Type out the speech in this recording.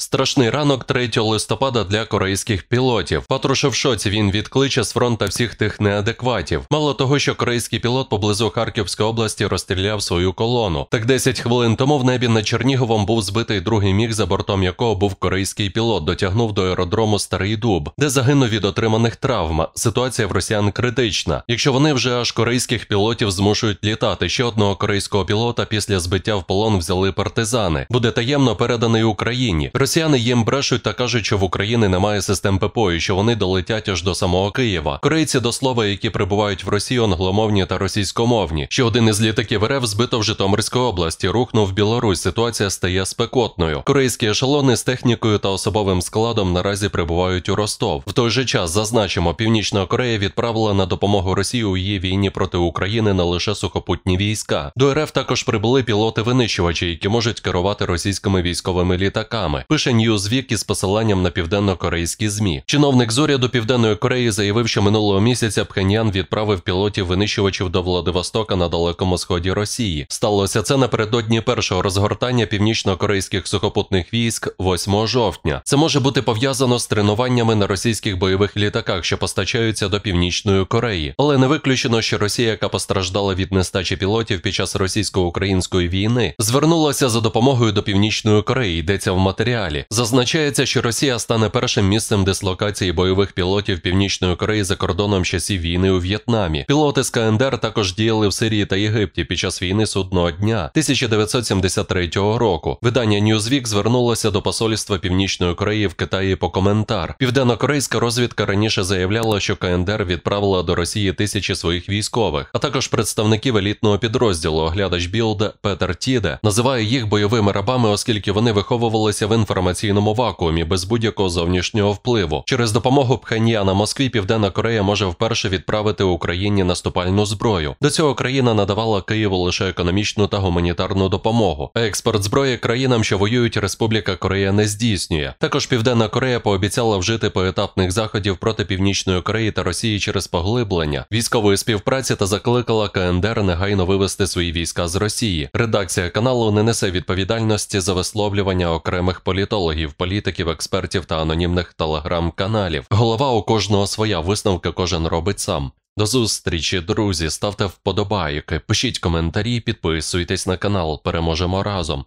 Страшний ранок 3 листопада для корейських пілотів. Патрушев шоці він відкличе з фронта всіх тих неадекватів. Мало того, що корейський пілот поблизу Харківської області розстріляв свою колону. Так 10 хвилин тому в небі над Черніговом був збитий другий міг, за бортом якого був корейський пілот, дотягнув до аеродрому Старий Дуб, де загинув від отриманих травм. Ситуація в росіян критична. Якщо вони вже аж корейських пілотів змушують літати, ще одного корейського пілота після збиття в полон взяли партизани. Буде таємно переданий Україні. Росіяни їм брешуть та кажуть, що в Україні немає систем ППО і що вони долетять аж до самого Києва. Корейці до слова, які прибувають в Росії, англомовні та російськомовні. Ще один із літаків РФ збито в Житомирській області, рухнув Білорусь. Ситуація стає спекотною. Корейські ешелони з технікою та особовим складом наразі прибувають у Ростов. В той же час зазначимо, Північна Корея відправила на допомогу Росії у її війні проти України не лише сухопутні війська. До РФ також прибули пілоти-винищувачі, які можуть керувати російськими військовими літаками пише Newsweek із посиланням на південно-корейські змі. Чиновник з уряду Південної Кореї заявив, що минулого місяця Пхеньян відправив пілотів винищувачів до Владивостока на далекому сході Росії. Сталося це напередодні першого розгортання північно-корейських сухопутних військ 8 жовтня. Це може бути пов'язано з тренуваннями на російських бойових літаках, що постачаються до північної Кореї, але не виключено, що Росія, яка постраждала від нестачі пілотів під час російсько-української війни, звернулася за допомогою до північної Кореї. Йдеться в матеріалі далі. Зазначається, що Росія стане першим місцем дислокації бойових пілотів Північної Кореї за кордоном часів війни у В'єтнамі. Пілоти з КНДР також діяли в Сирії та Єгипті під час війни судного дня 1973 року. Видання Newsweek звернулося до посольства Північної Кореї в Китаї по коментар. Південно-корейська розвідка раніше заявляла, що КНДР відправила до Росії тисячі своїх військових, а також представників елітного підрозділу оглядач Білда Петер Тіде називає їх бойовими рабами, оскільки вони виховувалися в інформації інформаційному вакуумі без будь-якого зовнішнього впливу. Через допомогу Пхеньяна Москві Південна Корея може вперше відправити Україні наступальну зброю. До цього країна надавала Києву лише економічну та гуманітарну допомогу. експорт зброї країнам, що воюють, Республіка Корея не здійснює. Також Південна Корея пообіцяла вжити поетапних заходів проти Північної Кореї та Росії через поглиблення військової співпраці та закликала КНДР негайно вивести свої війська з Росії. Редакція каналу не несе відповідальності за висловлювання окремих політичних політологів, політиків, експертів та анонімних телеграм-каналів. Голова у кожного своя висновка кожен робить сам. До зустрічі, друзі, ставте вподобайки, пишіть коментарі, підписуйтесь на канал, переможемо разом.